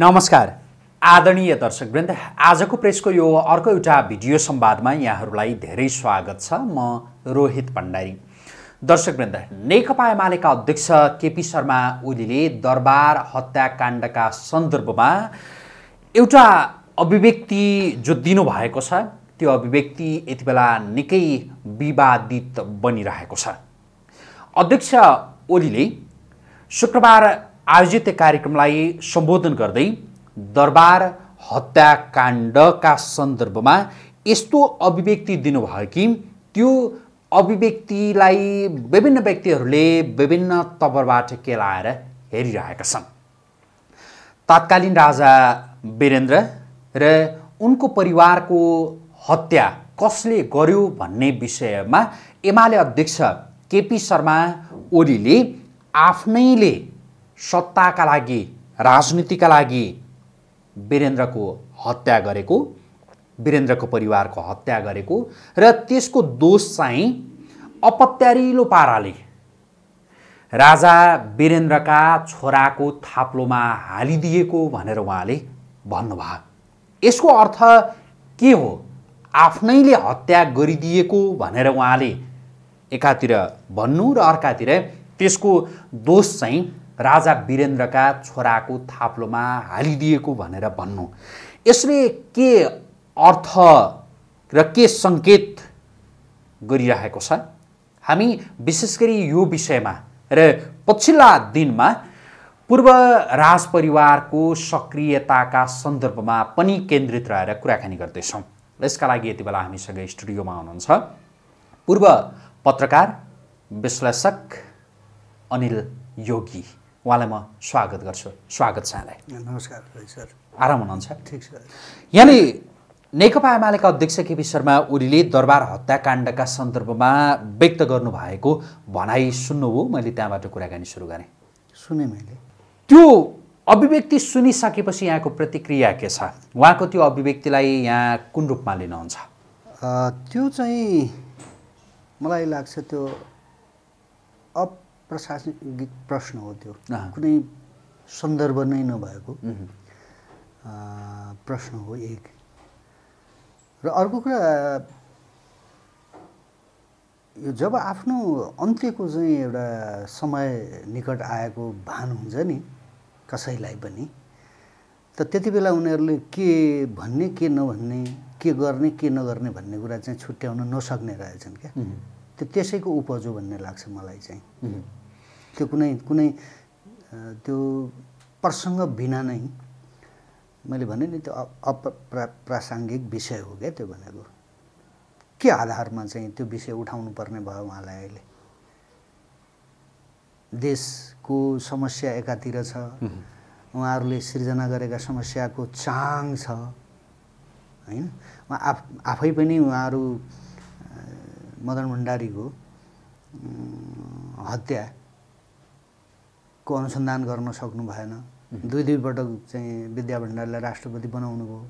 नमस्कार आदरणीय दर्शकवृन्द आजको प्रेसको यो अर्को एउटा भिडियो संवादमा यहाँहरूलाई धेरै स्वागत छ म रोहित भण्डारी दर्शकवृन्द नेकपा एमालेका अध्यक्ष केपी शर्मा ओलीले दरबार हत्याकाण्डका सन्दर्भमा एउटा अभिव्यक्ति जो दिनुभएको छ त्यो अभिव्यक्ति यति बेला निकै विवादित बनिरहेको छ अध्यक्ष ओलीले शुक्रबार आयोजित कार्यक्रमलाई सम्बोधन गर्दै दरबार हत्याकाण्डका सन्दर्भमा यस्तो अभिव्यक्ति दिनुभयो कि त्यो अभिव्यक्तिलाई विभिन्न व्यक्तिहरूले विभिन्न तबरबाट केलाएर हेरिरहेका छन् तात्कालीन राजा वीरेन्द्र र उनको परिवारको हत्या कसले गर्यो भन्ने विषयमा एमाले अध्यक्ष केपी शर्मा ओलीले आफ्नैले सत्ताका लागि राजनीतिका लागि वीरेन्द्रको हत्या गरेको वीरेन्द्रको परिवारको हत्या गरेको र त्यसको दोष चाहिँ अपत्यारिलो पाराले राजा वीरेन्द्रका छोराको थाप्लोमा हालिदिएको भनेर उहाँले भन्नुभयो यसको अर्थ के हो आफ्नैले हत्या गरिदिएको भनेर उहाँले एकातिर भन्नु र अर्कातिर त्यसको दोष चाहिँ राजा वीरेन्द्रका छोराको थाप्लोमा हालिदिएको भनेर भन्नु यसले के अर्थ र के सङ्केत गरिरहेको छ हामी विशेष गरी यो विषयमा र पछिल्ला दिनमा पूर्व राजपरिवारको सक्रियताका सन्दर्भमा पनि केन्द्रित रहेर कुराकानी गर्दैछौँ यसका लागि यति बेला हामीसँग स्टुडियोमा हुनुहुन्छ पूर्व पत्रकार विश्लेषक अनिल योगी उहाँलाई म स्वागत गर्छु स्वागत छ यहाँलाई नमस्कार सर आराम हुनुहुन्छ ठिक छ यहाँले नेकपा एमालेका अध्यक्ष केपी शर्मा ओलीले दरबार हत्याकाण्डका सन्दर्भमा व्यक्त गर्नुभएको भनाइ सुन्नु हो मैले त्यहाँबाट कुराकानी सुरु गरेँ सुने मैले त्यो अभिव्यक्ति सुनिसकेपछि यहाँको प्रतिक्रिया के छ उहाँको त्यो अभिव्यक्तिलाई यहाँ कुन रूपमा लिनुहुन्छ त्यो चाहिँ मलाई लाग्छ त्यो प्रशासनिक प्रश्न हो त्यो कुनै सन्दर्भ नै नभएको प्रश्न हो एक र अर्को कुरा यो जब आफ्नो अन्त्यको चाहिँ एउटा समय निकट आएको भान हुन्छ नि कसैलाई पनि त त्यति बेला उनीहरूले के भन्ने के नभन्ने के गर्ने के नगर्ने भन्ने कुरा चाहिँ छुट्याउन नसक्ने रहेछन् क्या त्यो त्यसैको उपज हो भन्ने लाग्छ मलाई चाहिँ त्यो कुनै कुनै त्यो प्रसङ्ग बिना नै मैले भने नि त्यो अप्रासङ्गिक विषय हो क्या त्यो भनेको के आधारमा चाहिँ त्यो विषय उठाउनु पर्ने भयो उहाँलाई अहिले देशको समस्या एकातिर छ उहाँहरूले सिर्जना गरेका समस्याको चाङ छ होइन उहाँ आफै पनि उहाँहरू मदन भण्डारीको हत्या को अनुसन्धान गर्न सक्नु भएन दुई दुईपटक चाहिँ विद्या भण्डारीलाई राष्ट्रपति बनाउनु भयो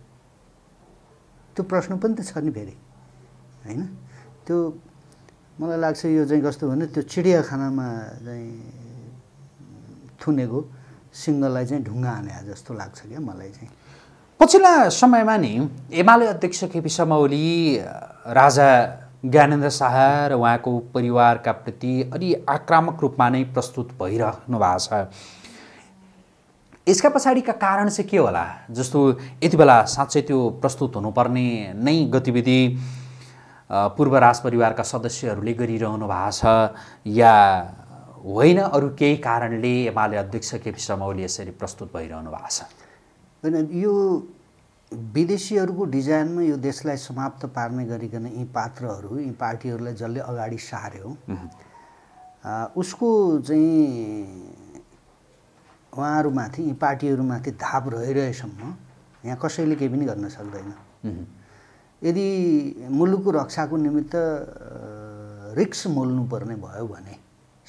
त्यो प्रश्न पनि त छ नि फेरि होइन त्यो मलाई लाग्छ यो चाहिँ कस्तो भने त्यो चिडियाखानामा चाहिँ थुनेको सिङ्गललाई चाहिँ ढुङ्गा हाने जस्तो लाग्छ क्या मलाई चाहिँ पछिल्ला समयमा नि एमाले अध्यक्ष केपी शर्मा ओली राजा ज्ञानेन्द्र शाह र उहाँको परिवारका प्रति अलि आक्रामक रूपमा नै प्रस्तुत भइरहनु भएको छ यसका पछाडिका कारण चाहिँ के होला जस्तो यति बेला साँच्चै त्यो प्रस्तुत हुनुपर्ने नै गतिविधि पूर्व राज परिवारका सदस्यहरूले गरिरहनु भएको छ या होइन अरू केही कारणले एमाले अध्यक्ष केपी शर्मा ओली यसरी प्रस्तुत भइरहनु भएको छ होइन यो विदेशीहरूको डिजाइनमा यो देशलाई समाप्त पार्ने गरिकन यी पात्रहरू यी पार्टीहरूलाई जसले अगाडि सार्यो उसको चाहिँ उहाँहरूमाथि यी पार्टीहरूमाथि धाप रहिरहेसम्म यहाँ कसैले केही पनि गर्न सक्दैन यदि मुलुकको रक्षाको निमित्त रिक्स मोल्नुपर्ने भयो भने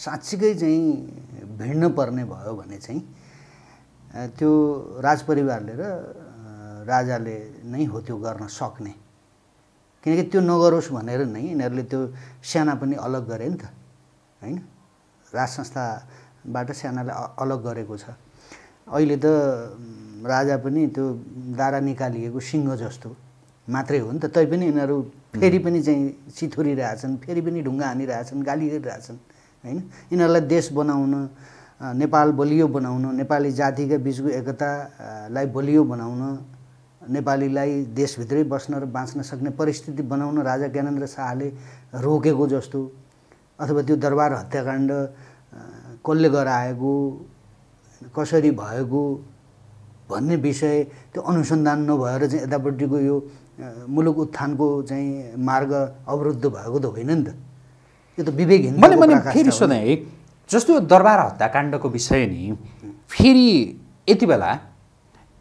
साँच्चीकै चाहिँ भिड्नुपर्ने भयो भने चाहिँ त्यो राजपरिवारले र राजाले नै हो त्यो गर्न सक्ने किनकि त्यो नगरोस् भनेर नै यिनीहरूले त्यो सेना पनि अलग गरे नि त होइन राज संस्थाबाट सेनालाई अलग गरेको छ अहिले त राजा पनि त्यो दारा निकालिएको सिङ्ग जस्तो मात्रै हो नि त तैपनि यिनीहरू फेरि पनि चाहिँ चिथुरिरहेछन् फेरि पनि ढुङ्गा हानिरहेछन् गाली गरिरहेछन् होइन यिनीहरूलाई देश बनाउन नेपाल बलियो बनाउन नेपाली जातिका बिचको एकतालाई बलियो बनाउन नेपालीलाई देशभित्रै बस्न र बाँच्न सक्ने परिस्थिति बनाउन राजा ज्ञानेन्द्र शाहले रोकेको जस्तो अथवा त्यो दरबार हत्याकाण्ड कसले गराएको कसरी भएको भन्ने विषय त्यो अनुसन्धान नभएर चाहिँ यतापट्टिको यो मुलुक उत्थानको चाहिँ मार्ग अवरुद्ध भएको त होइन नि त यो त विवेकहीन मैले मैले फेरि सोधेँ जस्तो दरबार हत्याकाण्डको विषय नि फेरि यति बेला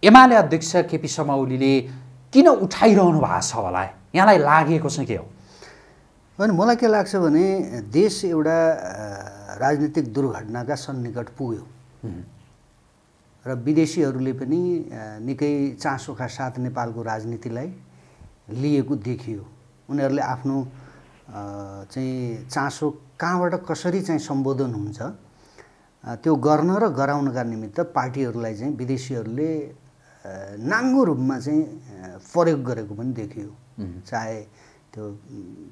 एमाले अध्यक्ष केपी शर्मा ओलीले किन उठाइरहनु भएको छ होला यहाँलाई लागेको चाहिँ के हो अनि मलाई के लाग्छ भने देश एउटा राजनीतिक दुर्घटनाका सन्निकट पुग्यो र विदेशीहरूले पनि निकै चासोका साथ नेपालको राजनीतिलाई लिएको देखियो उनीहरूले आफ्नो चाहिँ चासो कहाँबाट कसरी चाहिँ सम्बोधन हुन्छ त्यो गर्न र गराउनका निमित्त पार्टीहरूलाई चाहिँ विदेशीहरूले नाङ्गो रूपमा चाहिँ प्रयोग गरेको पनि देखियो चाहे त्यो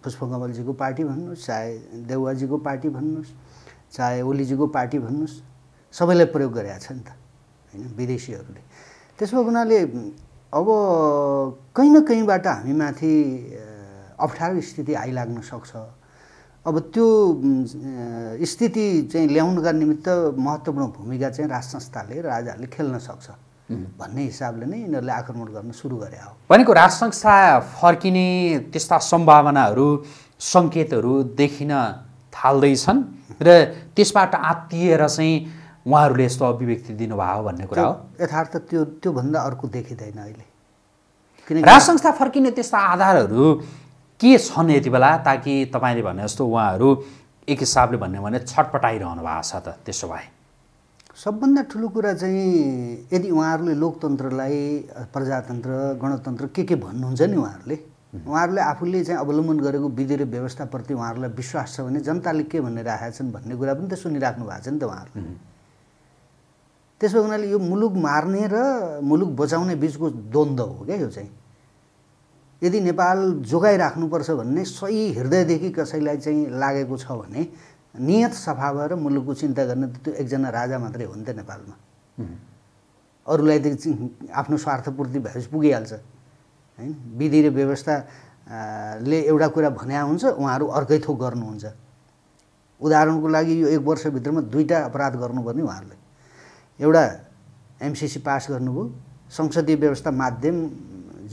पुष्पकमलजीको पार्टी भन्नुहोस् चाहे देउवाजीको पार्टी भन्नुहोस् चाहे ओलीजीको पार्टी भन्नुहोस् सबैलाई प्रयोग गरेका छ नि त होइन विदेशीहरूले त्यसो हुनाले अब कहीँ न कहीँबाट माथि अप्ठ्यारो स्थिति आइलाग्न सक्छ अब त्यो स्थिति चाहिँ ल्याउनका निमित्त महत्त्वपूर्ण भूमिका चाहिँ राज संस्थाले राजाहरूले खेल्न सक्छ भन्ने हिसाबले नै यिनीहरूले आक्रमण गर्न सुरु गरे हो भनेको राजसंस्था फर्किने त्यस्ता सम्भावनाहरू सङ्केतहरू देखिन थाल्दैछन् र त्यसबाट आत्तिएर चाहिँ उहाँहरूले यस्तो अभिव्यक्ति दिनुभयो भन्ने कुरा हो यथार्थ त्यो त्योभन्दा अर्को देखिँदैन अहिले किनकि राजसंस्था फर्किने त्यस्ता आधारहरू के छन् यति बेला ताकि तपाईँले भने जस्तो उहाँहरू एक हिसाबले भन्यो भने छटपटाइरहनु भएको छ त त्यसो भए सबभन्दा ठुलो कुरा चाहिँ यदि उहाँहरूले लोकतन्त्रलाई प्रजातन्त्र गणतन्त्र के के भन्नुहुन्छ नि उहाँहरूले उहाँहरूले आफूले चाहिँ अवलम्बन गरेको विधि र व्यवस्थाप्रति उहाँहरूलाई विश्वास छ भने जनताले के भनिरहेका छन् भन्ने कुरा पनि त सुनिराख्नु भएको छ नि त उहाँहरूले त्यसो हुनाले यो मुलुक मार्ने र मुलुक बचाउने बिचको द्वन्द्व हो क्या यो चाहिँ यदि नेपाल जोगाइराख्नुपर्छ भन्ने सही हृदयदेखि कसैलाई चाहिँ लागेको छ भने नियत सफा भएर मुलुकको चिन्ता गर्ने त्यो एकजना राजा मात्रै हो नि त नेपालमा अरूलाई त आफ्नो स्वार्थपूर्ति भएपछि पुगिहाल्छ होइन विधि र व्यवस्थाले एउटा कुरा भन्या हुन्छ उहाँहरू अर्कै थोक गर्नुहुन्छ उदाहरणको लागि यो एक वर्षभित्रमा दुईवटा अपराध गर्नुपर्ने उहाँहरूले एउटा एमसिसी पास गर्नुभयो संसदीय व्यवस्था माध्यम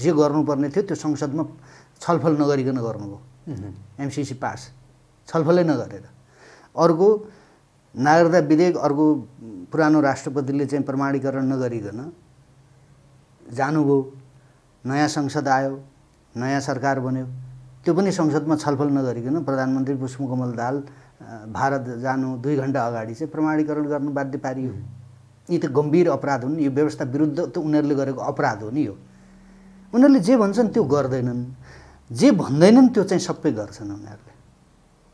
जे गर्नुपर्ने थियो त्यो संसदमा छलफल नगरिकन गर्नुभयो एमसिसी पास छलफलै नगरेर अर्को नागरिकता विधेयक अर्को पुरानो राष्ट्रपतिले चाहिँ प्रमाणीकरण नगरिकन जानुभयो नयाँ संसद आयो नयाँ सरकार बन्यो त्यो पनि संसदमा छलफल नगरिकन प्रधानमन्त्री पुष्पकमल दाल भारत जानु दुई घन्टा अगाडि चाहिँ प्रमाणीकरण गर्नु बाध्य पारियो यी त गम्भीर अपराध हुन् यो व्यवस्था विरुद्ध त उनीहरूले गरेको अपराध हो नि यो उनीहरूले जे भन्छन् त्यो गर्दैनन् जे भन्दैनन् त्यो चाहिँ सबै गर्छन् उनीहरूले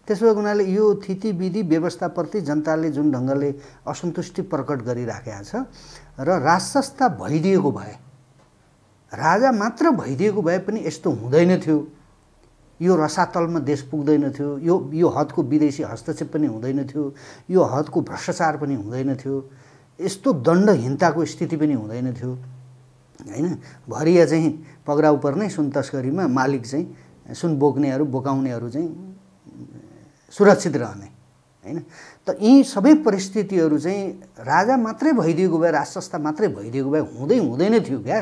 त्यसो भएको हुनाले यो थिति विधि व्यवस्थाप्रति जनताले जुन ढङ्गले असन्तुष्टि प्रकट गरिराखेका छ र राजसंस्था भइदिएको भए राजा मात्र भइदिएको भए पनि यस्तो हुँदैन थियो यो रसातलमा देश पुग्दैन थियो यो यो हदको विदेशी हस्तक्षेप पनि हुँदैन थियो यो हदको भ्रष्टाचार पनि हुँदैन थियो यस्तो दण्डहीनताको स्थिति पनि हुँदैन थियो होइन भरिया चाहिँ पक्राउ पर्ने सुन तस्करीमा मालिक चाहिँ सुन बोक्नेहरू बोकाउनेहरू चाहिँ सुरक्षित रहने होइन त यी सबै परिस्थितिहरू चाहिँ राजा मात्रै भइदिएको भए राज मात्रै भइदिएको भए हुँदै हुँदैन थियो क्या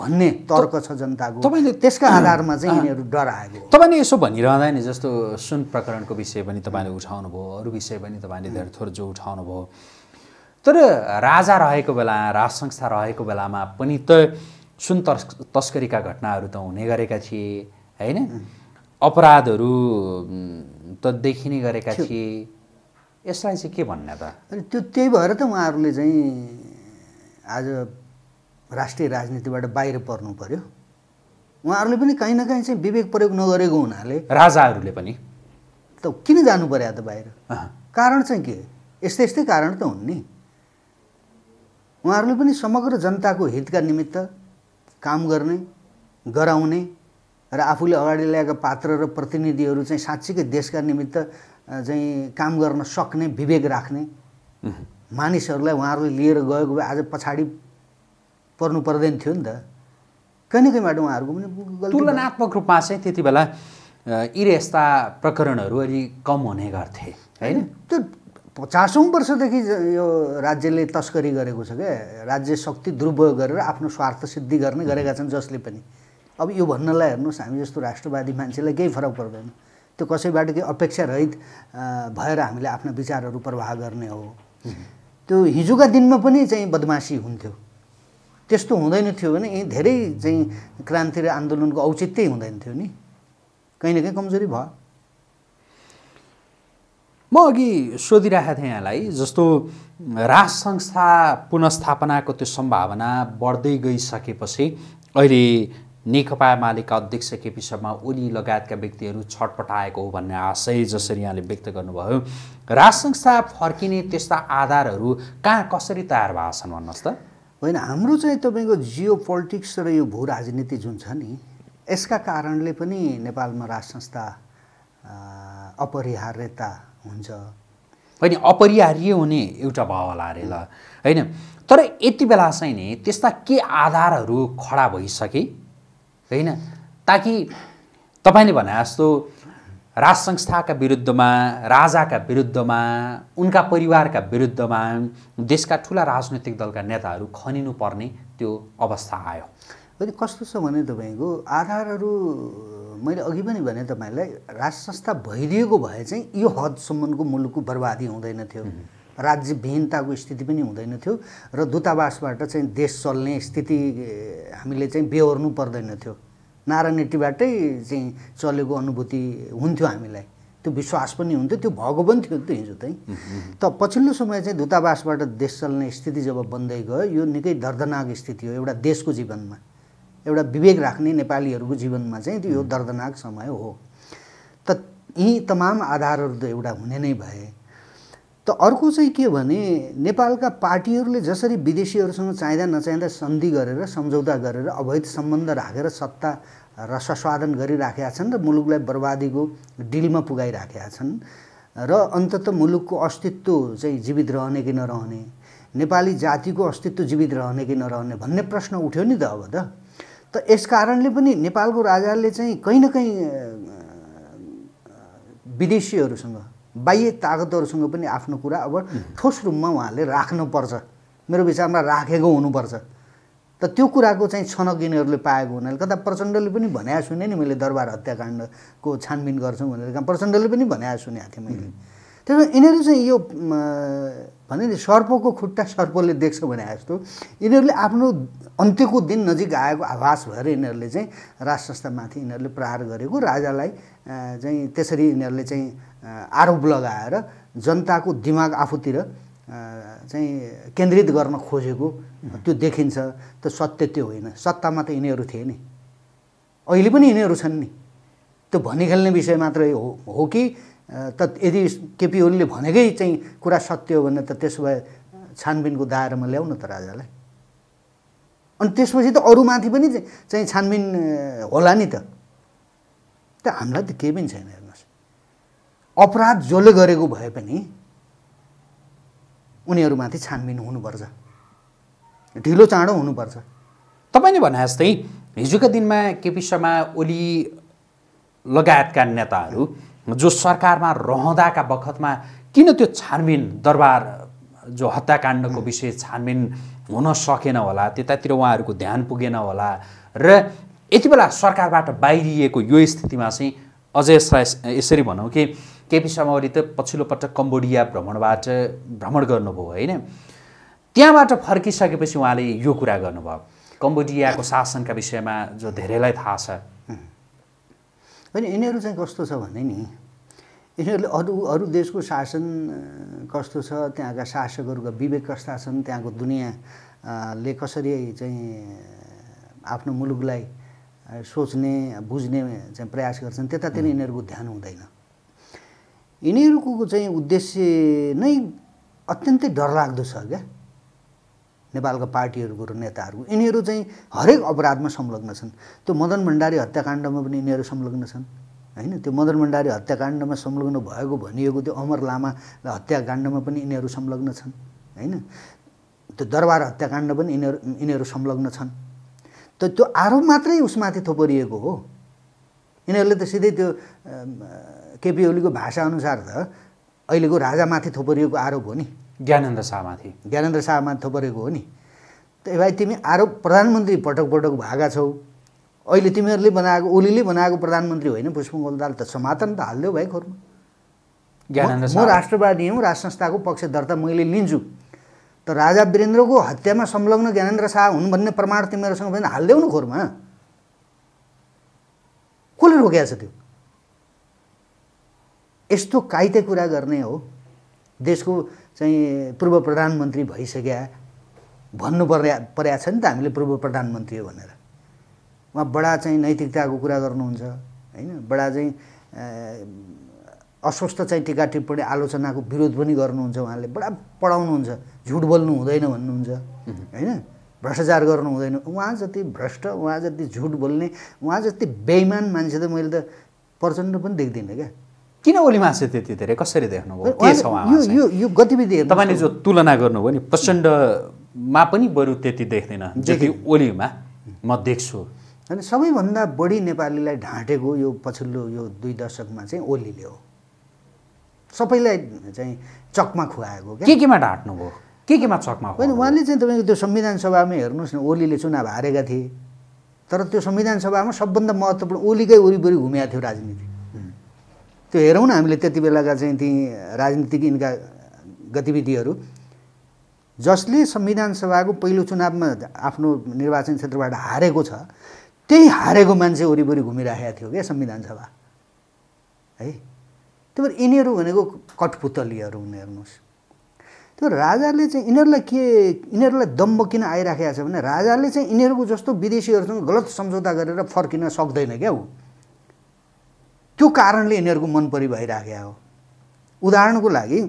भन्ने तर्क छ जनताको तपाईँले त्यसका आधारमा चाहिँ यिनीहरू डर आएको तपाईँले यसो भनिरहँदा नि जस्तो सुन प्रकरणको विषय पनि तपाईँले उठाउनुभयो अरू विषय पनि तपाईँले धेरै थोर जो उठाउनु भयो तर राजा रहेको बेला राज संस्था रहेको बेलामा पनि त सुन तस्करीका घटनाहरू त हुने गरेका थिए होइन अपराधहरू त देखिने गरेका थिए यसलाई चाहिँ के भन्ने त अनि त्यो त्यही भएर त उहाँहरूले चाहिँ आज राष्ट्रिय राजनीतिबाट बाहिर पर्नु पर्यो उहाँहरूले पनि काहीँ न काहीँ चाहिँ विवेक प्रयोग नगरेको हुनाले राजाहरूले पनि त किन जानु पर्यो त बाहिर कारण चाहिँ के यस्तै यस्तै कारण त हुन् नि उहाँहरूले पनि समग्र जनताको हितका निमित्त काम गर्ने गराउने र आफूले अगाडि ल्याएका पात्र र प्रतिनिधिहरू चाहिँ साँच्चीकै देशका निमित्त चाहिँ काम गर्न सक्ने विवेक राख्ने मानिसहरूलाई उहाँहरूले लिएर गएको आज पछाडि पर्नु पर्दैन थियो नि त कहीँ न कहीँबाट उहाँहरूको पनि तुलनात्मक रूपमा चाहिँ त्यति बेला यी यस्ता प्रकरणहरू अलिक कम हुने गर्थे होइन त्यो पचासौँ वर्षदेखि यो राज्यले तस्करी गरेको छ क्या राज्य शक्ति दुरुपयोग गरेर आफ्नो स्वार्थ सिद्धि गर्ने गरेका छन् जसले पनि अब यो भन्नलाई हेर्नुहोस् हामी जस्तो राष्ट्रवादी मान्छेलाई केही फरक पर्दैन त्यो कसैबाट केही अपेक्षा रहित भएर हामीले आफ्ना विचारहरू प्रवाह गर्ने हो त्यो हिजोका दिनमा पनि चाहिँ बदमासी हुन्थ्यो त्यस्तो हुँदैन थियो भने यहीँ धेरै चाहिँ क्रान्ति र आन्दोलनको औचित्यै हुँदैन थियो नि कहीँ न कहीँ कमजोरी भयो म अघि सोधिरहेको थिएँ यहाँलाई जस्तो राज संस्था पुनस्थापनाको त्यो सम्भावना बढ्दै गइसकेपछि अहिले नेकपा एमालेका अध्यक्ष केपी शर्मा ओली लगायतका व्यक्तिहरू छटपटाएको हो भन्ने आशय जसरी यहाँले व्यक्त गर्नुभयो राज संस्था फर्किने त्यस्ता आधारहरू कहाँ कसरी तयार भएको छन् भन्नुहोस् त होइन हाम्रो चाहिँ तपाईँको जियो पोलिटिक्स र यो भू राजनीति जुन छ नि यसका कारणले पनि नेपालमा राज संस्था अपरिहार्यता हुन्छ होइन अपरिहार्य हुने एउटा भयो होला अरे ल होइन तर यति बेला चाहिँ नि त्यस्ता के आधारहरू खडा भइसके होइन ताकि तपाईँले भने जस्तो राज संस्थाका विरुद्धमा राजाका विरुद्धमा उनका परिवारका विरुद्धमा देशका ठुला राजनैतिक दलका नेताहरू खनिनुपर्ने त्यो अवस्था आयो अनि कस्तो छ भने तपाईँको आधारहरू मैले अघि पनि भने तपाईँलाई राज संस्था भइदिएको भए चाहिँ यो हदसम्मको मुलुकको बर्बादी हुँदैन थियो राज्य विहीनताको स्थिति पनि हुँदैन थियो र दूतावासबाट चाहिँ देश चल्ने स्थिति हामीले चाहिँ बेहोर्नु पर्दैन थियो नारायणटीबाटै चाहिँ चलेको अनुभूति हुन्थ्यो हामीलाई त्यो विश्वास पनि हुन्थ्यो त्यो भएको पनि थियो त्यो हिजो चाहिँ त पछिल्लो समय चाहिँ दूतावासबाट देश चल्ने स्थिति जब बन्दै गयो यो निकै दर्दनाक स्थिति हो एउटा देशको जीवनमा एउटा विवेक राख्ने नेपालीहरूको जीवनमा चाहिँ त्यो यो दर्दनाक समय हो त यी तमाम आधारहरू त एउटा हुने नै भए त अर्को चाहिँ के भने नेपालका पार्टीहरूले जसरी विदेशीहरूसँग चाहिँदा नचाहिँदा सन्धि गरेर सम्झौता गरेर अवैध सम्बन्ध राखेर सत्ता र सस्वादन गरिराखेका छन् र मुलुकलाई बर्बादीको डिलमा पुगाइराखेका छन् र अन्तत मुलुकको अस्तित्व चाहिँ जीवित रहने कि नरहने नेपाली जातिको अस्तित्व जीवित रहने कि नरहने भन्ने प्रश्न उठ्यो नि त अब त त यस कारणले पनि नेपालको राजाले चाहिँ कहीँ न कहीँ विदेशीहरूसँग बाह्य ताकतहरूसँग पनि आफ्नो कुरा अब ठोस रूपमा उहाँले राख्नुपर्छ मेरो विचारमा राखेको हुनुपर्छ त त्यो कुराको चाहिँ छनक यिनीहरूले पाएको हुनाले कता प्रचण्डले पनि भनेको सुने नि मैले दरबार हत्याकाण्डको छानबिन गर्छौँ भनेर प्रचण्डले पनि भनेको सुनेको थिएँ मैले त्यस यिनीहरू चाहिँ यो भने नि सर्पको खुट्टा सर्पले देख्छ भने जस्तो यिनीहरूले आफ्नो अन्त्यको दिन नजिक आएको आभास भएर यिनीहरूले चाहिँ राज संस्थामाथि यिनीहरूले प्रहार गरेको राजालाई चाहिँ त्यसरी यिनीहरूले चाहिँ आरोप लगाएर जनताको दिमाग आफूतिर चाहिँ केन्द्रित गर्न खोजेको त्यो देखिन्छ त्यो सत्य त्यो होइन सत्तामा त यिनीहरू थिए नि अहिले पनि यिनीहरू छन् नि त्यो भनिखेल्ने विषय मात्रै हो हो कि त यदि केपी ओलीले भनेकै चाहिँ कुरा सत्य हो भने त त्यसो भए छानबिनको दायरामा न त राजालाई अनि त्यसपछि त अरूमाथि पनि चाहिँ छानबिन होला नि त त्यो हामीलाई त केही पनि छैन हेर्नुहोस् अपराध जसले गरेको भए पनि उनीहरूमाथि छानबिन हुनुपर्छ ढिलो चाँडो हुनुपर्छ तपाईँले भने जस्तै हिजोका दिनमा केपी शर्मा ओली लगायतका नेताहरू जो सरकारमा रहँदाका बखतमा किन त्यो छानबिन दरबार जो हत्याकाण्डको विषय छानबिन हुन सकेन होला त्यतातिर उहाँहरूको ध्यान पुगेन होला र यति बेला सरकारबाट बाहिरिएको यो स्थितिमा चाहिँ अझै यसरी भनौँ कि केपी शर्मा ओली त पछिल्लो पटक कम्बोडिया भ्रमणबाट भ्रमण गर्नुभयो होइन त्यहाँबाट फर्किसकेपछि उहाँले यो कुरा गर्नुभयो कम्बोडियाको शासनका विषयमा जो धेरैलाई थाहा छ होइन यिनीहरू चाहिँ कस्तो छ भने नि यिनीहरूले अरू अरू देशको शासन कस्तो छ त्यहाँका शासकहरूका विवेक कस्ता छन् त्यहाँको दुनियाँले कसरी चाहिँ आफ्नो मुलुकलाई सोच्ने बुझ्ने चाहिँ प्रयास गर्छन् त्यतातिर यिनीहरूको ध्यान हुँदैन यिनीहरूको चाहिँ उद्देश्य नै अत्यन्तै डरलाग्दो छ क्या नेपालका पार्टीहरूको र नेताहरूको यिनीहरू चाहिँ हरेक अपराधमा संलग्न छन् त्यो मदन भण्डारी हत्याकाण्डमा पनि यिनीहरू संलग्न छन् होइन त्यो मदन भण्डारी हत्याकाण्डमा संलग्न भएको भनिएको त्यो अमर लामा हत्याकाण्डमा पनि यिनीहरू संलग्न छन् होइन त्यो दरबार हत्याकाण्ड पनि यिनीहरू यिनीहरू संलग्न छन् त त्यो आरोप मात्रै उसमाथि थोपरिएको हो यिनीहरूले त सिधै त्यो केपी ओलीको भाषाअनुसार त अहिलेको राजामाथि थोपरिएको आरोप हो नि ज्ञानेन्द्र शाहमाथि ज्ञानेन्द्र शाहमाथि थोपरिएको हो नि त्यही भाइ तिमी आरोप प्रधानमन्त्री पटक पटक भएका छौ अहिले तिमीहरूले बनाएको ओलीले बनाएको प्रधानमन्त्री होइन पुष्पमोल दाल त समातन त हालिदेऊ भाइ खोरमा म राष्ट्रवादी हौँ राष्ट्र संस्थाको पक्ष दर्ता मैले लिन्छु त राजा वीरेन्द्रको हत्यामा संलग्न ज्ञानेन्द्र शाह हुन् भन्ने प्रमाण तिमीहरूसँग भने हालिदेऊ न खोरमा कसले रोकेको छ त्यो यस्तो काइते कुरा गर्ने हो देशको चाहिँ पूर्व प्रधानमन्त्री भइसक्या भन्नु पर्या पर्या छ नि त हामीले पूर्व प्रधानमन्त्री हो भनेर उहाँ बडा चाहिँ नैतिकताको कुरा गर्नुहुन्छ होइन बडा चाहिँ अस्वस्थ चाहिँ टिका टिप्पणी आलोचनाको विरोध पनि गर्नुहुन्छ उहाँले बडा पढाउनुहुन्छ झुट बोल्नु हुँदैन भन्नुहुन्छ होइन भ्रष्टाचार गर्नु हुँदैन उहाँ जति भ्रष्ट उहाँ जति झुट बोल्ने उहाँ जति बेइमान मान्छे त मैले त प्रचण्ड पनि देख्दिनँ क्या किन छ त्यति धेरै कसरी देख्नुभयो यो यो गतिविधि तपाईँले जो तुलना गर्नुभयो नि प्रचण्डमा पनि बरु त्यति देख्दैन जति ओलीमा म देख्छु अनि सबैभन्दा बढी नेपालीलाई ढाँटेको यो पछिल्लो यो दुई दशकमा चाहिँ ओलीले हो सबैलाई चाहिँ चकमा खुवाएको के केमा ढाँट्नुभयो के केमा चकमा होइन उहाँले चाहिँ तपाईँको त्यो संविधान सभामा हेर्नुहोस् न ओलीले चुनाव हारेका थिए तर त्यो संविधान सभामा सबभन्दा महत्त्वपूर्ण ओलीकै वरिपरि घुमिएको थियो राजनीति त्यो हेरौँ न हामीले त्यति बेलाका चाहिँ ती राजनीतिक यिनका गतिविधिहरू जसले संविधान सभाको पहिलो चुनावमा आफ्नो निर्वाचन क्षेत्रबाट हारेको छ त्यही हारेको मान्छे वरिपरि घुमिराखेको थियो क्या संविधान सभा है त्यही भएर यिनीहरू भनेको कठपुतलीहरू हुन् हेर्नुहोस् त्यो राजाले चाहिँ यिनीहरूलाई के यिनीहरूलाई दम्ब किन आइराखेको छ भने राजाले चाहिँ यिनीहरूको जस्तो विदेशीहरूसँग गलत सम्झौता गरेर फर्किन सक्दैन क्या ऊ त्यो कारणले यिनीहरूको मनपरी भइराखेको हो उदाहरणको लागि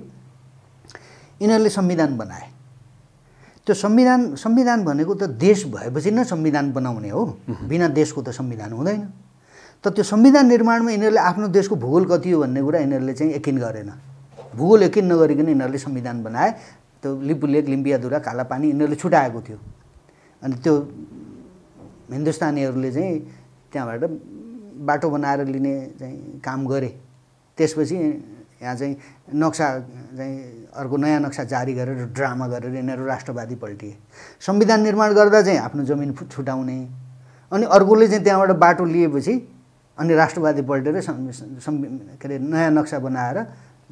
यिनीहरूले संविधान बनाए त्यो संविधान संविधान भनेको त देश भएपछि नै संविधान बनाउने हो बिना देशको त संविधान हुँदैन तर त्यो संविधान निर्माणमा यिनीहरूले आफ्नो देशको भूगोल कति हो भन्ने कुरा यिनीहरूले चाहिँ यकिन गरेन भूगोल यकिन नगरिकन यिनीहरूले संविधान बनाए त्यो लिपुलेक लिम्बियाधुरा कालापानी यिनीहरूले छुट्याएको थियो अनि त्यो हिन्दुस्तानीहरूले चाहिँ त्यहाँबाट बाटो बनाएर लिने चाहिँ काम गरे त्यसपछि यहाँ चाहिँ नक्सा चाहिँ अर्को नयाँ नक्सा जारी गरेर ड्रामा गरेर यिनीहरू राष्ट्रवादी पल्टिए संविधान निर्माण गर्दा चाहिँ आफ्नो जमिन छुटाउने अनि अर्कोले चाहिँ त्यहाँबाट बाटो लिएपछि अनि राष्ट्रवादी राष्ट्रवादीपल्टेरै के अरे नयाँ नक्सा बनाएर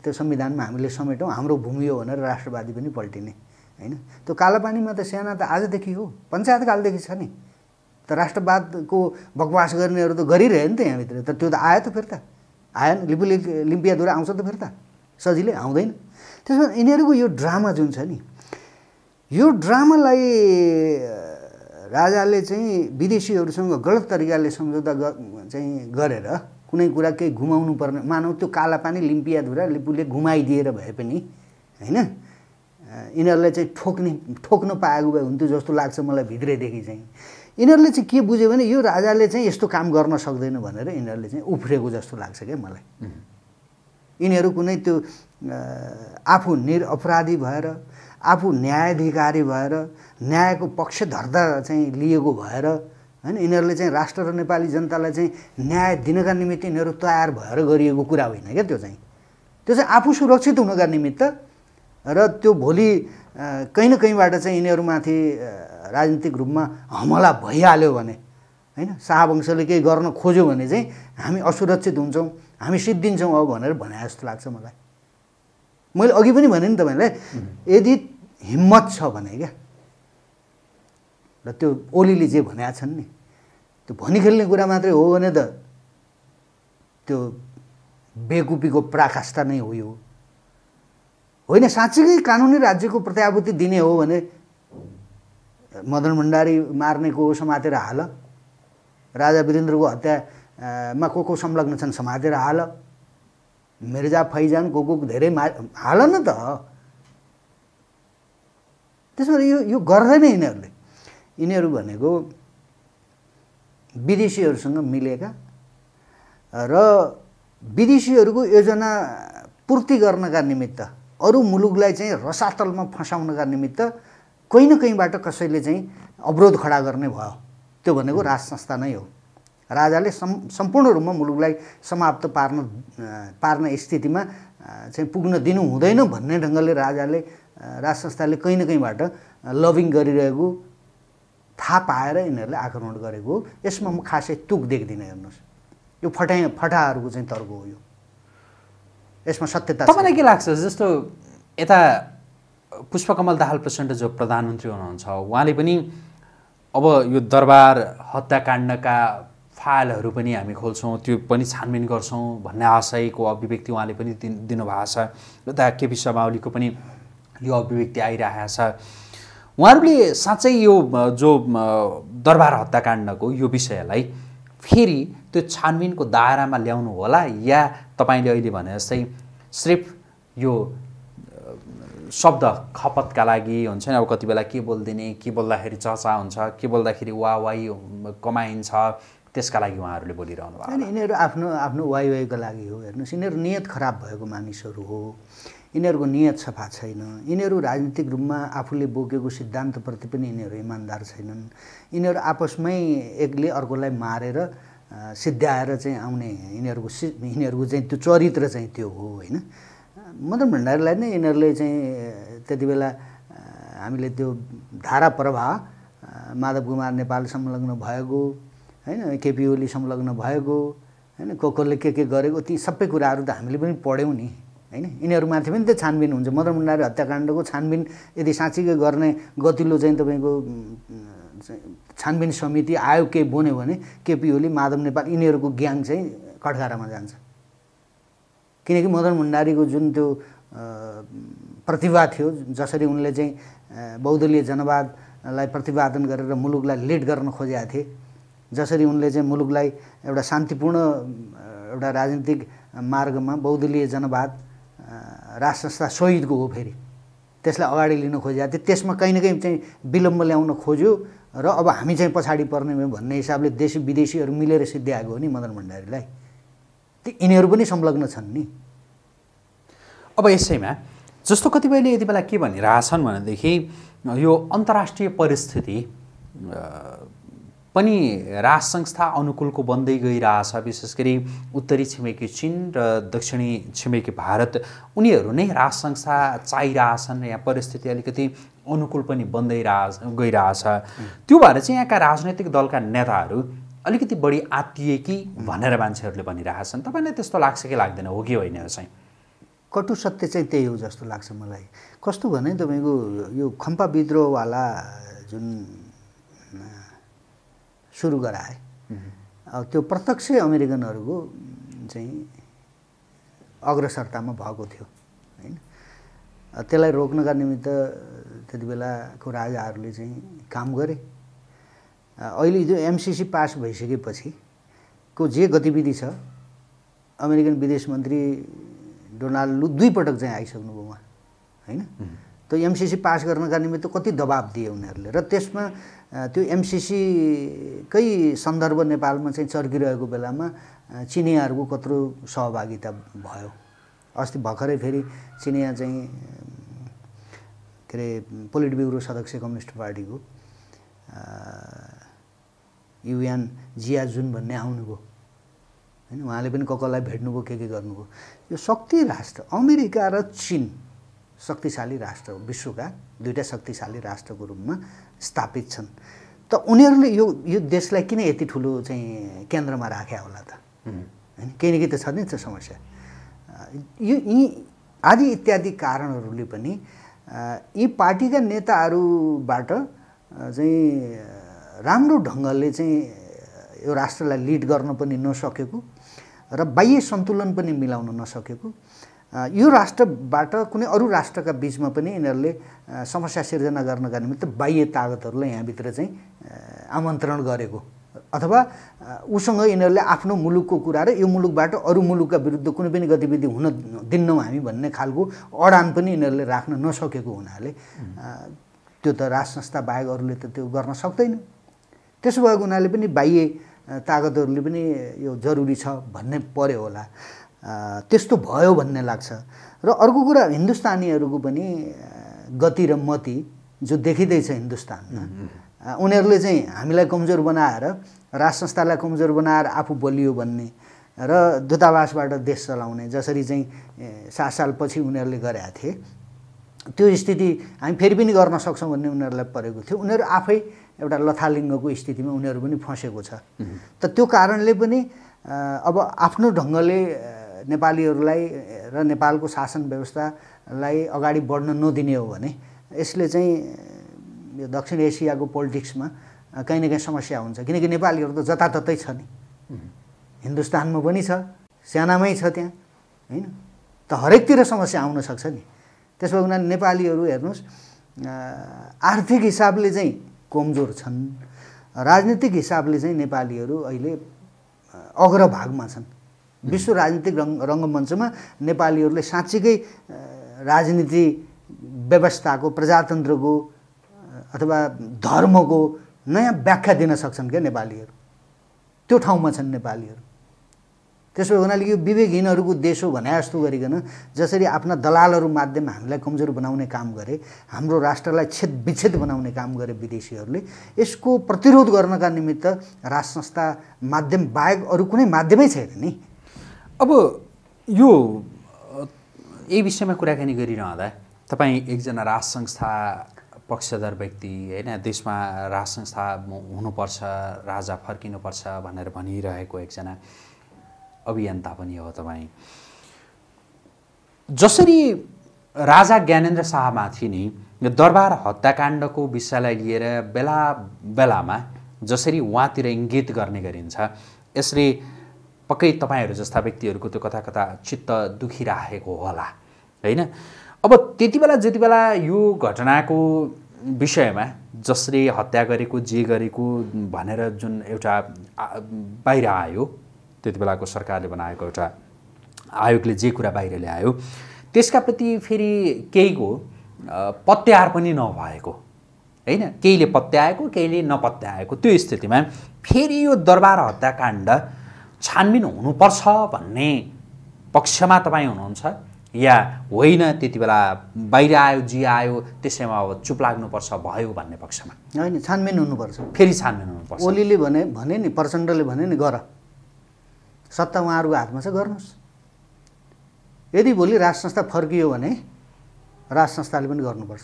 त्यो संविधानमा हामीले समेटौँ हाम्रो भूमि हो भनेर राष्ट्रवादी पनि पल्टिने होइन त्यो कालापानीमा त सेना त आजदेखि हो पञ्चायत कालदेखि छ नि त राष्ट्रवादको बकवास गर्नेहरू त गरिरहे नि त यहाँभित्र त त्यो त आयो त फिर्ता आएन लिपुले लिम्पियाद्वारा आउँछ त फिर्ता सजिलै आउँदैन त्यसमा यिनीहरूको यो ड्रामा जुन छ नि यो ड्रामालाई राजाले चाहिँ विदेशीहरूसँग गलत तरिकाले सम्झौता चाहिँ गरेर कुनै कुरा केही घुमाउनु पर्ने मानौ त्यो काला पानी लिम्पियाधुरा लिपुले घुमाइदिएर भए पनि होइन यिनीहरूलाई चाहिँ ठोक्ने ठोक्न पाएको भए हुन्थ्यो जस्तो लाग्छ मलाई भित्रैदेखि चाहिँ यिनीहरूले चाहिँ के बुझ्यो भने यो राजाले चाहिँ यस्तो काम गर्न सक्दैन भनेर यिनीहरूले चाहिँ उफ्रेको जस्तो लाग्छ क्या मलाई यिनीहरू कुनै त्यो आफू निरअपराधी भएर आफू न्यायाधिकारी भएर न्यायको पक्ष धर्दा चाहिँ लिएको भएर होइन यिनीहरूले चाहिँ राष्ट्र र नेपाली जनतालाई चाहिँ न्याय दिनका निमित्त यिनीहरू तयार भएर गरिएको कुरा होइन क्या त्यो चाहिँ त्यो चाहिँ आफू सुरक्षित हुनका निमित्त र त्यो भोलि कहीँ न कहीँबाट चाहिँ यिनीहरूमाथि राजनीतिक रूपमा हमला भइहाल्यो भने होइन शाहवंशले केही गर्न खोज्यो भने चाहिँ हामी असुरक्षित हुन्छौँ हामी सिद्धिन्छौँ अब भनेर भने जस्तो लाग्छ मलाई मैले अघि पनि भने नि तपाईँलाई यदि हिम्मत छ भने क्या र त्यो ओलीले जे भनेका छन् नि त्यो भनिखेल्ने कुरा मात्रै हो भने त त्यो बेकुपीको पराकाष्ठा नै हो यो होइन साँच्चीकै कानुनी राज्यको प्रत्याभूति दिने हो भने मदन भण्डारी मार्नेको समातेर हाल राजा वीरेन्द्रको हत्यामा को को संलग्न छन् समातेर हाल मिर्जा फैजान को को धेरै मा हाल न त त्यसो यो यो गर्दैन यिनीहरूले यिनीहरू भनेको विदेशीहरूसँग मिलेका र विदेशीहरूको योजना पूर्ति गर्नका निमित्त अरू मुलुकलाई चाहिँ रसातलमा फसाउनका निमित्त कहीँ न कहीँबाट कसैले चाहिँ अवरोध खडा गर्ने भयो त्यो भनेको राज संस्था नै हो राजाले सम् सम्पूर्ण रूपमा मुलुकलाई समाप्त पार्न पार्न स्थितिमा चाहिँ पुग्न दिनु हुँदैन भन्ने ढङ्गले राजाले राज संस्थाले कहीँ न कहीँबाट लभिङ गरिरहेको थाहा पाएर यिनीहरूले आक्रमण गरेको यसमा म खासै तुक देख्दिनँ हेर्नुहोस् यो फटा फटाहरूको चाहिँ तर्को हो यो यसमा सत्यता तपाईँलाई के लाग्छ जस्तो यता पुष्पकमल दाहाल प्रचण्ड जो प्रधानमन्त्री हुनुहुन्छ उहाँले पनि अब यो दरबार हत्याकाण्डका फाइलहरू पनि हामी खोल्छौँ त्यो पनि छानबिन गर्छौँ भन्ने आशयको अभिव्यक्ति उहाँले पनि दिनुभएको छ उता केपी शर्मा ओलीको पनि यो अभिव्यक्ति आइरहेको छ उहाँहरूले साँच्चै यो जो दरबार हत्याकाण्डको यो विषयलाई फेरि त्यो छानबिनको दायरामा ल्याउनु होला या तपाईँले अहिले भने जस्तै सिर्फ यो शब्द खपतका लागि हुन्छ नि अब कति बेला के बोलिदिने के बोल्दाखेरि चर्चा हुन्छ के बोल्दाखेरि वा वाइ कमाइन्छ त्यसका लागि उहाँहरूले बोलिरहनु भएको यिनीहरू आफ्नो आफ्नो वाइवाईको लागि हो हेर्नुहोस् यिनीहरू नियत खराब भएको मानिसहरू हो यिनीहरूको नियत सफा छैन यिनीहरू राजनीतिक रूपमा आफूले बोकेको सिद्धान्तप्रति पनि यिनीहरू इमान्दार छैनन् यिनीहरू आपसमै एकले अर्कोलाई मारेर सिद्ध्याएर चाहिँ आउने यिनीहरूको सि यिनीहरूको चाहिँ त्यो चरित्र चाहिँ त्यो हो होइन मदन भण्डारीलाई नै यिनीहरूले चाहिँ त्यति बेला हामीले त्यो धारा प्रवाह माधव कुमार नेपाल संलग्न भएको होइन केपी ओली संलग्न भएको होइन को कसले के के गरेको ती सबै कुराहरू त हामीले पनि पढ्यौँ नि होइन यिनीहरूमाथि पनि त छानबिन हुन्छ मदन भण्डारी हत्याकाण्डको छानबिन यदि साँच्चीकै गर्ने गतिलो चाहिँ तपाईँको छानबिन समिति आयोग के बन्यो भने केपी ओली माधव नेपाल यिनीहरूको ग्याङ चाहिँ कठघारामा जान्छ किनकि मदन भण्डारीको जुन त्यो प्रतिभा थियो जसरी उनले चाहिँ बहुदलीय जनवादलाई प्रतिपादन गरेर मुलुकलाई लिड गर्न खोजेका थिए जसरी उनले चाहिँ मुलुकलाई एउटा शान्तिपूर्ण एउटा राजनीतिक मार्गमा बहुदलीय जनवाद राज संस्था सोहिदको हो फेरि त्यसलाई अगाडि लिन खोजेको थियो त्यसमा कहीँ न कहीँ चाहिँ विलम्ब ल्याउन खोज्यो र अब हामी चाहिँ पछाडि पर्ने भन्ने हिसाबले देशी विदेशीहरू मिलेर सिद्धि आएको हो नि मदन भण्डारीलाई ती यिनीहरू पनि संलग्न छन् नि अब यसैमा जस्तो कतिपयले यति बेला के भनिरहेछन् भनेदेखि यो अन्तर्राष्ट्रिय परिस्थिति पनि राज संस्था अनुकूलको बन्दै गइरहेछ विशेष गरी उत्तरी छिमेकी चिन र दक्षिणी छिमेकी भारत उनीहरू नै राज संस्था चाहिरहेछन् यहाँ परिस्थिति अलिकति अनुकूल पनि बन्दै रह गइरहेछ त्यो भएर चाहिँ यहाँका राजनैतिक दलका नेताहरू अलिकति बढी आत्तिए कि भनेर मान्छेहरूले भनिरहेछन् तपाईँलाई त्यस्तो लाग्छ कि लाग्दैन हो कि होइन चाहिँ कटु सत्य चाहिँ त्यही हो जस्तो लाग्छ मलाई कस्तो भने तपाईँको यो खम्पा विद्रोहवाला जुन सुरु गराए त्यो प्रत्यक्ष अमेरिकनहरूको चाहिँ अग्रसरतामा भएको थियो होइन त्यसलाई रोक्नका निमित्त त्यति बेलाको राजाहरूले चाहिँ काम गरे अहिले जो एमसिसी पास भइसकेपछि को जे गतिविधि छ अमेरिकन विदेश मन्त्री डोनाल्ड लु दुईपटक चाहिँ आइसक्नुभयो उहाँ होइन त्यो एमसिसी पास गर्नका निमित्त कति दबाब दिए उनीहरूले र त्यसमा त्यो एमसिसीकै सन्दर्भ नेपालमा चाहिँ चर्किरहेको बेलामा चिनियाहरूको कत्रो सहभागिता भयो अस्ति भर्खरै फेरि चिनिया चाहिँ के अरे पोलिट ब्युरो सदस्य कम्युनिस्ट पार्टीको युएन जिया जुन भन्ने आउनुभयो होइन उहाँले पनि ककललाई भेट्नुभयो के के गर्नुभयो यो शक्ति राष्ट्र अमेरिका र चिन शक्तिशाली राष्ट्र विश्वका दुईवटा शक्तिशाली राष्ट्रको रूपमा स्थापित छन् त उनीहरूले यो यो देशलाई किन यति ठुलो चाहिँ केन्द्रमा राख्या होला त होइन केही न केही त छ नि त्यो समस्या यो यी आदि इत्यादि कारणहरूले पनि यी पार्टीका नेताहरूबाट चाहिँ राम्रो ढङ्गले चाहिँ यो राष्ट्रलाई लिड गर्न पनि नसकेको र बाह्य सन्तुलन पनि मिलाउन नसकेको यो राष्ट्रबाट कुनै अरू राष्ट्रका बिचमा पनि यिनीहरूले समस्या सिर्जना गर्नका निमित्त बाह्य तागतहरूलाई यहाँभित्र चाहिँ आमन्त्रण गरेको अथवा उसँग यिनीहरूले आफ्नो मुलुकको कुरा र यो मुलुकबाट अरू मुलुकका विरुद्ध कुनै पनि गतिविधि हुन दिन्नौँ हामी भन्ने खालको अडान पनि यिनीहरूले राख्न नसकेको हुनाले त्यो त राज संस्था बाहेक अरूले त त्यो गर्न सक्दैन त्यसो भएको हुनाले पनि बाह्य तागतहरूले पनि यो जरुरी छ भन्ने पऱ्यो होला त्यस्तो भयो भन्ने लाग्छ र अर्को कुरा हिन्दुस्तानीहरूको पनि गति र मति जो देखिँदैछ हिन्दुस्तानमा उनीहरूले चाहिँ हामीलाई कमजोर बनाएर राज संस्थालाई कमजोर बनाएर आफू बोलियो भन्ने र दूतावासबाट देश चलाउने जसरी चाहिँ सात सालपछि उनीहरूले गरेका थिए त्यो स्थिति हामी फेरि पनि गर्न सक्छौँ भन्ने उनीहरूलाई परेको थियो उनीहरू आफै एउटा लथालिङ्गको स्थितिमा उनीहरू पनि फँसेको छ त त्यो कारणले पनि अब आफ्नो ढङ्गले नेपालीहरूलाई र नेपालको शासन व्यवस्थालाई अगाडि बढ्न नदिने हो भने यसले चाहिँ यो दक्षिण एसियाको पोलिटिक्समा काहीँ न काहीँ समस्या हुन्छ किनकि नेपालीहरू त जताततै छ नि हिन्दुस्तानमा पनि छ सेनामै छ त्यहाँ होइन त हरेकतिर समस्या आउन सक्छ नि त्यसो भएको हुनाले नेपालीहरू हेर्नुहोस् आर्थिक हिसाबले चाहिँ कमजोर छन् राजनीतिक हिसाबले चाहिँ नेपालीहरू अहिले अग्रभागमा छन् विश्व राजनीतिक रङ रङ्गमञ्चमा नेपालीहरूले साँच्चीकै राजनीति व्यवस्थाको प्रजातन्त्रको अथवा धर्मको नयाँ व्याख्या दिन सक्छन् क्या नेपालीहरू त्यो ठाउँमा छन् नेपालीहरू त्यसो हुनाले यो विवेकहीनहरूको देश हो भने जस्तो गरिकन जसरी आफ्ना दलालहरू माध्यम हामीलाई कमजोर बनाउने काम गरे हाम्रो राष्ट्रलाई छेद विच्छेद बनाउने काम गरे विदेशीहरूले यसको प्रतिरोध गर्नका निमित्त राज संस्था माध्यम बाहेक अरू कुनै माध्यमै छैन नि अब यो यही विषयमा कुराकानी गरिरहँदा तपाईँ एकजना राज संस्था पक्षधर व्यक्ति होइन देशमा राज संस्था हुनुपर्छ राजा फर्किनुपर्छ भनेर भनिरहेको एकजना अभियन्ता पनि हो तपाईँ जसरी राजा ज्ञानेन्द्र शाहमाथि नि दरबार हत्याकाण्डको विषयलाई लिएर बेला बेलामा जसरी उहाँतिर इङ्गित गर्ने गरिन्छ यसले पक्कै तपाईँहरू जस्ता व्यक्तिहरूको त्यो कथा कता चित्त दुखिराखेको होला होइन अब त्यति बेला जति बेला यो घटनाको विषयमा जसले हत्या गरेको जे गरेको भनेर जुन एउटा बाहिर आयो त्यति बेलाको सरकारले बनाएको एउटा आयोगले जे कुरा बाहिर ल्यायो त्यसका प्रति फेरि केहीको पत्यार पनि नभएको होइन केहीले पत्याएको केहीले नपत्याएको त्यो स्थितिमा फेरि यो दरबार हत्याकाण्ड छानबिन हुनुपर्छ भन्ने पक्षमा तपाईँ हुनुहुन्छ या होइन त्यति बेला बाहिर आयो जी आयो त्यसैमा अब चुप लाग्नुपर्छ भयो भन्ने पक्षमा होइन छानबिन हुनुपर्छ फेरि छानबिन हुनुपर्छ ओलीले भने भने नि प्रचण्डले भने नि गर सत्ता उहाँहरूको हातमा छ गर्नुहोस् यदि भोलि राज संस्था फर्कियो भने राज संस्थाले पनि गर्नुपर्छ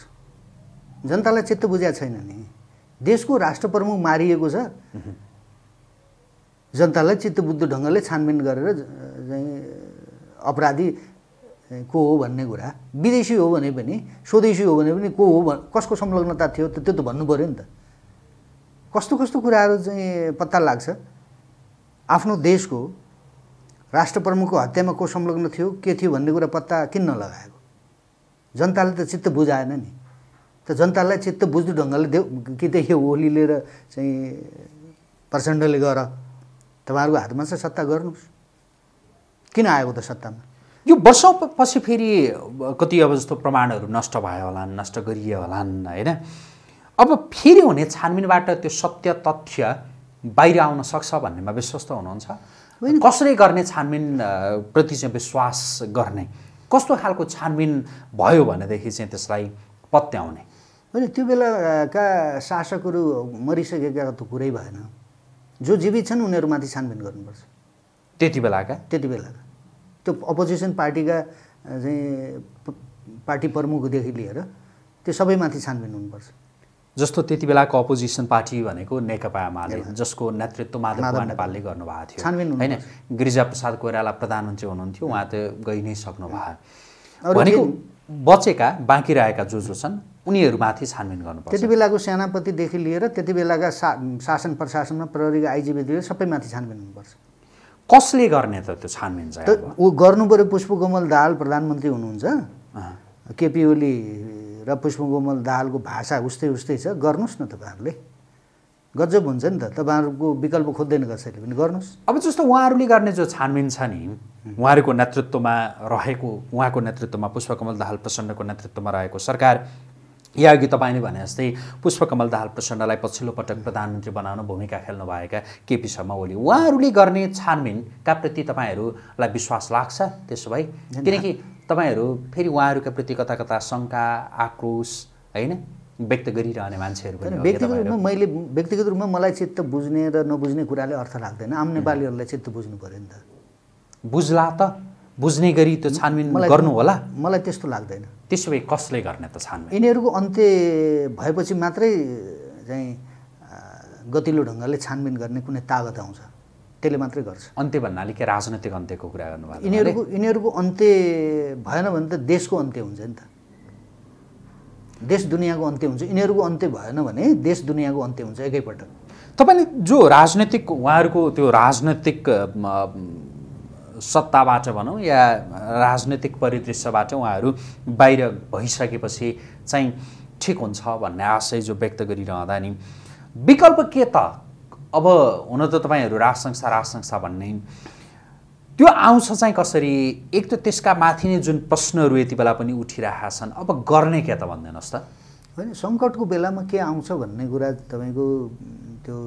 जनतालाई चित्त बुझाएको छैन नि देशको राष्ट्र प्रमुख मारिएको छ जनतालाई चित्तबुद्ध ढङ्गले छानबिन गरेर चाहिँ अपराधी को हो भन्ने कुरा विदेशी हो भने पनि स्वदेशी हो भने पनि को हो कसको संलग्नता थियो त त्यो त भन्नु पऱ्यो नि त कस्तो कस्तो कुराहरू चाहिँ पत्ता लाग्छ आफ्नो देशको राष्ट्र प्रमुखको हत्यामा को संलग्न थियो के थियो भन्ने कुरा पत्ता किन नलगाएको जनताले त चित्त बुझाएन नि त जनतालाई चित्त बुझ्दो ढङ्गले देऊ कि त होली लिएर चाहिँ प्रचण्डले गर तपाईँहरूको हातमा चाहिँ सत्ता गर्नु किन आएको त सत्तामा यो वर्षौँ पछि फेरि कति अब जस्तो प्रमाणहरू नष्ट भयो होलान् नष्ट गरिए होलान् होइन अब फेरि हुने छानबिनबाट त्यो सत्य तथ्य बाहिर आउन सक्छ भन्नेमा विश्वस्त हुनुहुन्छ कसरी गर्ने छानबिन प्रति चाहिँ विश्वास गर्ने कस्तो खालको छानबिन भयो भनेदेखि चाहिँ त्यसलाई पत्याउने होइन त्यो बेलाका शासकहरू मरिसकेका त कुरै भएन जो जीवित छन् उनीहरूमाथि छानबिन गर्नुपर्छ त्यति बेलाका त्यति बेलाका त्यो अपोजिसन पार्टीका चाहिँ पार्टी प्रमुखदेखि लिएर त्यो सबैमाथि छानबिन हुनुपर्छ जस्तो त्यति बेलाको अपोजिसन पार्टी भनेको नेकपा एमाले जसको नेतृत्व माधव नेपालले गर्नुभएको थियो छानबिन होइन गिरिजा प्रसाद कोइराला प्रधानमन्त्री हुनुहुन्थ्यो उहाँ त गइ नै सक्नुभयो भनेको बचेका बाँकी रहेका जो जो छन् उनीहरूमाथि छानबिन गर्नुपर्छ त्यति बेलाको सेनापतिदेखि लिएर त्यति बेलाका सा शासन प्रशासनमा प्रहरीका दिएर सबैमाथि छानबिन हुनुपर्छ कसले गर्ने त त्यो छानबिन चाहिँ ऊ गर्नु पऱ्यो पुष्पकोमल दाहाल प्रधानमन्त्री हुनुहुन्छ केपी ओली र पुष्पकोमल दाहालको भाषा उस्तै उस्तै छ गर्नुहोस् न तपाईँहरूले गजब हुन्छ नि त तपाईँहरूको विकल्प खोज्दैन कसैले पनि गर्नुहोस् अब जस्तो उहाँहरूले गर्ने जो छानबिन छ नि उहाँहरूको नेतृत्वमा रहेको उहाँको नेतृत्वमा पुष्पकमल दाहाल प्रचण्डको नेतृत्वमा रहेको सरकार या अघि तपाईँले भने जस्तै पुष्पकमल दाहाल प्रचण्डलाई पछिल्लो पटक प्रधानमन्त्री बनाउन भूमिका खेल्नुभएका केपी शर्मा ओली उहाँहरूले गर्ने छानबिनका प्रति तपाईँहरूलाई विश्वास लाग्छ त्यसो भए किनकि तपाईँहरू फेरि उहाँहरूका प्रति कता कता शङ्का आक्रोश होइन व्यक्त गरिरहने मान्छेहरू व्यक्तिगत रूपमा मैले व्यक्तिगत रूपमा मलाई चित्त बुझ्ने र नबुझ्ने कुराले अर्थ राख्दैन आम नेपालीहरूलाई चित्त बुझ्नु पऱ्यो नि त बुझ्ला त बुझ्ने गरी त्यो छानबिन गर्नु होला मलाई त्यस्तो लाग्दैन त्यसो भए कसले गर्ने त छानबिन यिनीहरूको अन्त्य भएपछि मात्रै चाहिँ गतिलो ढङ्गले छानबिन गर्ने कुनै तागत आउँछ त्यसले मात्रै गर्छ अन्त्य भन्नाले के राजनैतिक अन्त्यको कुरा गर्नुभयो यिनीहरूको यिनीहरूको अन्त्य भएन भने त देशको अन्त्य हुन्छ नि त देश दुनियाँको अन्त्य हुन्छ यिनीहरूको अन्त्य भएन भने देश दुनियाँको अन्त्य हुन्छ एकैपल्ट तपाईँले जो राजनैतिक उहाँहरूको त्यो राजनैतिक सत्ताबाट भनौँ या राजनैतिक परिदृश्यबाट उहाँहरू बाहिर भइसकेपछि चाहिँ ठिक हुन्छ भन्ने आशय जो व्यक्त गरिरहँदा नि विकल्प के त अब हुन त तपाईँहरू राजसंस्था राजसंस्था भन्ने त्यो आउँछ चाहिँ कसरी एक त त्यसका माथि नै जुन प्रश्नहरू यति बेला पनि उठिरहेका छन् अब गर्ने क्या त भनिदिनुहोस् त होइन सङ्कटको बेलामा के आउँछ भन्ने कुरा तपाईँको त्यो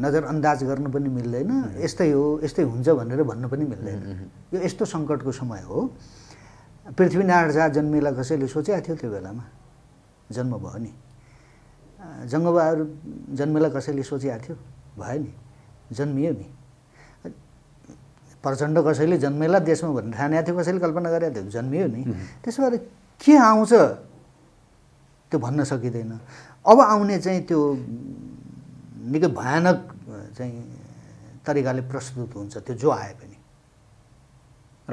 नजरअन्दाज गर्न पनि मिल्दैन यस्तै हो यस्तै हुन्छ भनेर भन्न पनि मिल्दैन यो यस्तो सङ्कटको समय हो पृथ्वीनारायण शाह जन्मेला कसैले सोचेको थियो त्यो बेलामा जन्म भयो नि जङ्गबहादुर जन्मेला कसैले सोचेको थियो भयो नि जन्मियो नि प्रचण्ड कसैले जन्मेला देशमा भन्ने ठानेको थियो कसैले कल्पना गरेको थियो जन्मियो नि त्यसो भएर के आउँछ त्यो भन्न सकिँदैन अब आउने चाहिँ त्यो निकै भयानक चाहिँ तरिकाले प्रस्तुत हुन्छ त्यो जो आए पनि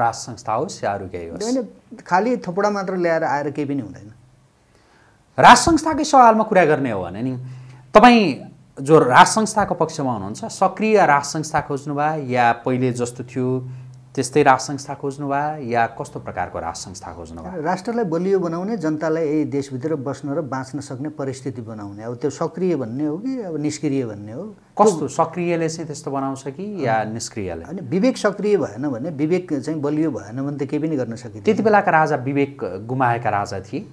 राज संस्था होस् या अरू केही होइन खालि थोपडा मात्र ल्याएर आएर केही पनि हुँदैन राज संस्थाकै सवालमा कुरा गर्ने हो भने नि तपाईँ जो राज संस्थाको पक्षमा हुनुहुन्छ सक्रिय राज संस्था खोज्नु भए या पहिले जस्तो थियो त्यस्तै राज संस्था खोज्नु भए या कस्तो प्रकारको राज संस्था भयो राष्ट्रलाई बलियो बनाउने जनतालाई यही देशभित्र बस्न र बाँच्न सक्ने परिस्थिति बनाउने अब त्यो सक्रिय भन्ने हो कि अब निष्क्रिय भन्ने हो कस्तो सक्रियले चाहिँ त्यस्तो बनाउँछ कि या निष्क्रियले अनि विवेक सक्रिय भएन भने विवेक चाहिँ बलियो भएन भने त केही पनि गर्न सकिन्छ त्यति बेलाका राजा विवेक गुमाएका राजा थिए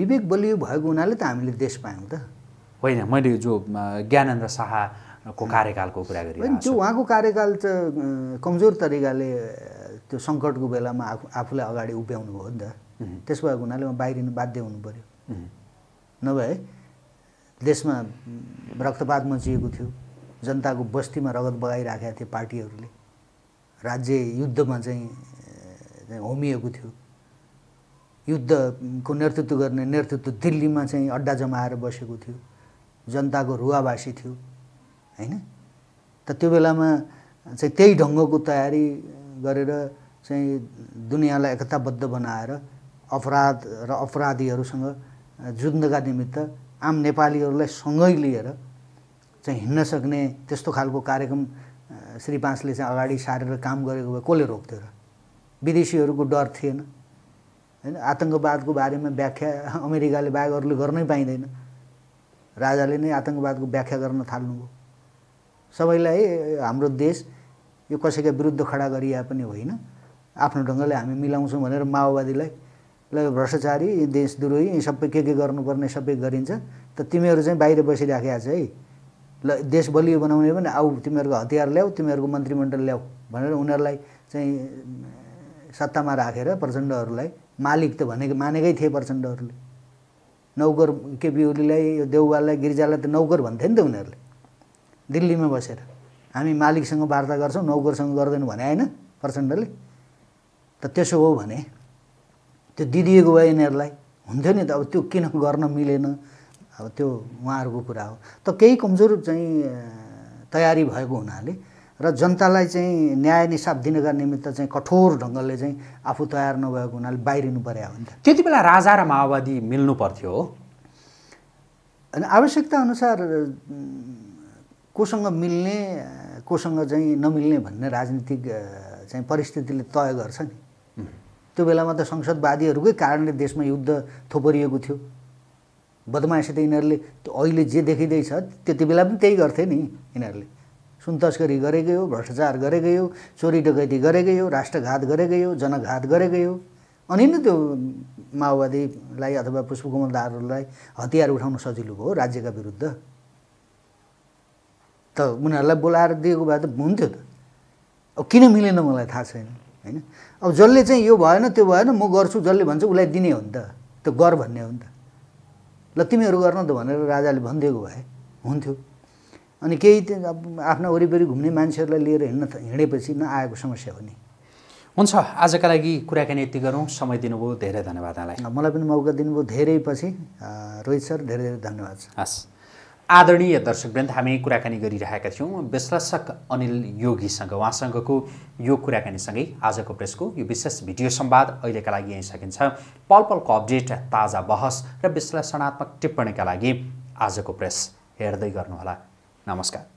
विवेक बलियो भएको हुनाले त हामीले देश पायौँ त होइन मैले जो ज्ञानेन्द्र शाहको कार्यकालको कुरा गरेँ त्यो उहाँको कार्यकाल त कमजोर तरिकाले त्यो सङ्कटको बेलामा आफू आफूलाई अगाडि उभ्याउनु भयो नि त त्यसो भएको हुनाले उहाँ बाहिरिनु बाध्य हुनु पऱ्यो नभए देशमा रक्तपात मचिएको थियो जनताको बस्तीमा रगत बगाइराखेका थिए पार्टीहरूले राज्य युद्धमा चाहिँ होमिएको थियो युद्धको नेतृत्व गर्ने नेतृत्व दिल्लीमा चाहिँ अड्डा जमाएर बसेको थियो जनताको रुवावासी थियो होइन त त्यो बेलामा चाहिँ त्यही ढङ्गको तयारी गरेर चाहिँ दुनियाँलाई एकताबद्ध बनाएर अपराध र अपराधीहरूसँग जुद्धका निमित्त आम नेपालीहरूलाई सँगै लिएर चाहिँ हिँड्न सक्ने त्यस्तो खालको कार्यक्रम श्री पाँचले चाहिँ अगाडि सारेर काम गरेको भए कसले रोक्थ्यो र विदेशीहरूको डर थिएन होइन आतङ्कवादको बारेमा व्याख्या अमेरिकाले बाहेक गर्नै पाइँदैन राजाले नै आतङ्कवादको व्याख्या गर्न थाल्नुभयो सबैलाई हाम्रो देश यो कसैका विरुद्ध खडा गरिए पनि होइन आफ्नो ढङ्गले हामी मिलाउँछौँ भनेर माओवादीलाई ल भ्रष्टाचारी देश द्रोही सबै के के गर्नुपर्ने सबै गरिन्छ त तिमीहरू चाहिँ बाहिर बसिराखेका छ है ल देश बलियो बनाउने भने आऊ तिमीहरूको हतियार ल्याऊ तिमीहरूको मन्त्रीमण्डल ल्याऊ भनेर उनीहरूलाई चाहिँ सत्तामा राखेर प्रचण्डहरूलाई मालिक त भनेको मानेकै थिए प्रचण्डहरूले नौकर केपी ओलीलाई देउवाललाई गिरिजालाई त नौकर भन्थे नि त उनीहरूले दिल्लीमा बसेर हामी मालिकसँग वार्ता गर्छौँ नौकरसँग गर्दैन भने होइन प्रचण्डले त त्यसो हो भने त्यो दिदिएको भयो यिनीहरूलाई हुन्थ्यो नि त अब त्यो किन गर्न मिलेन अब त्यो उहाँहरूको कुरा हो त केही कमजोर चाहिँ तयारी भएको हुनाले र जनतालाई चाहिँ न्याय निसाब दिनका निमित्त चाहिँ कठोर ढङ्गले चाहिँ आफू तयार नभएको हुनाले बाहिरिनु पर्यो हो नि त त्यति बेला राजा र माओवादी मिल्नु पर्थ्यो अनि आवश्यकता अनुसार कोसँग मिल्ने कोसँग चाहिँ नमिल्ने भन्ने राजनीतिक चाहिँ परिस्थितिले तय गर्छ नि त्यो बेलामा त संसदवादीहरूकै कारणले देशमा युद्ध थोपरिएको थियो बदमासी त यिनीहरूले अहिले जे देखिँदैछ त्यति बेला पनि त्यही गर्थे नि यिनीहरूले सुन गरेकै हो भ्रष्टाचार गरेकै हो चोरी डकैती गरेकै हो राष्ट्रघात गरेकै हो जनघात गरेकै हो अनि नै त्यो माओवादीलाई अथवा पुष्पकमल दाहरूलाई हतियार उठाउन सजिलो भयो राज्यका विरुद्ध त उनीहरूलाई बोलाएर दिएको भए त हुन्थ्यो त अब किन मिलेन मलाई थाहा छैन होइन अब जसले चाहिँ यो भएन त्यो भएन म गर्छु जसले भन्छ उसलाई दिने हो नि त त्यो गर भन्ने हो नि त ल तिमीहरू गर्न त भनेर राजाले भनिदिएको भए हुन्थ्यो अनि केही आफ्ना वरिपरि घुम्ने मान्छेहरूलाई लिएर हिँड्न हिँडेपछि नआएको समस्या हो नि हुन्छ आजका लागि कुराकानी यति गरौँ समय दिनुभयो धेरै धन्यवाद यहाँलाई मलाई पनि मौका दिनुभयो धेरै पछि रोहित सर धेरै धेरै धन्यवाद हस् आदरणीय दर्शकवृन्द हामी कुराकानी गरिरहेका थियौँ विश्लेषक अनिल योगीसँग उहाँसँगको यो कुराकानीसँगै आजको प्रेसको यो विशेष भिडियो संवाद अहिलेका लागि यहीँ सकिन्छ पल पलको अपडेट ताजा बहस र विश्लेषणात्मक टिप्पणीका लागि आजको प्रेस हेर्दै गर्नुहोला नमस्कार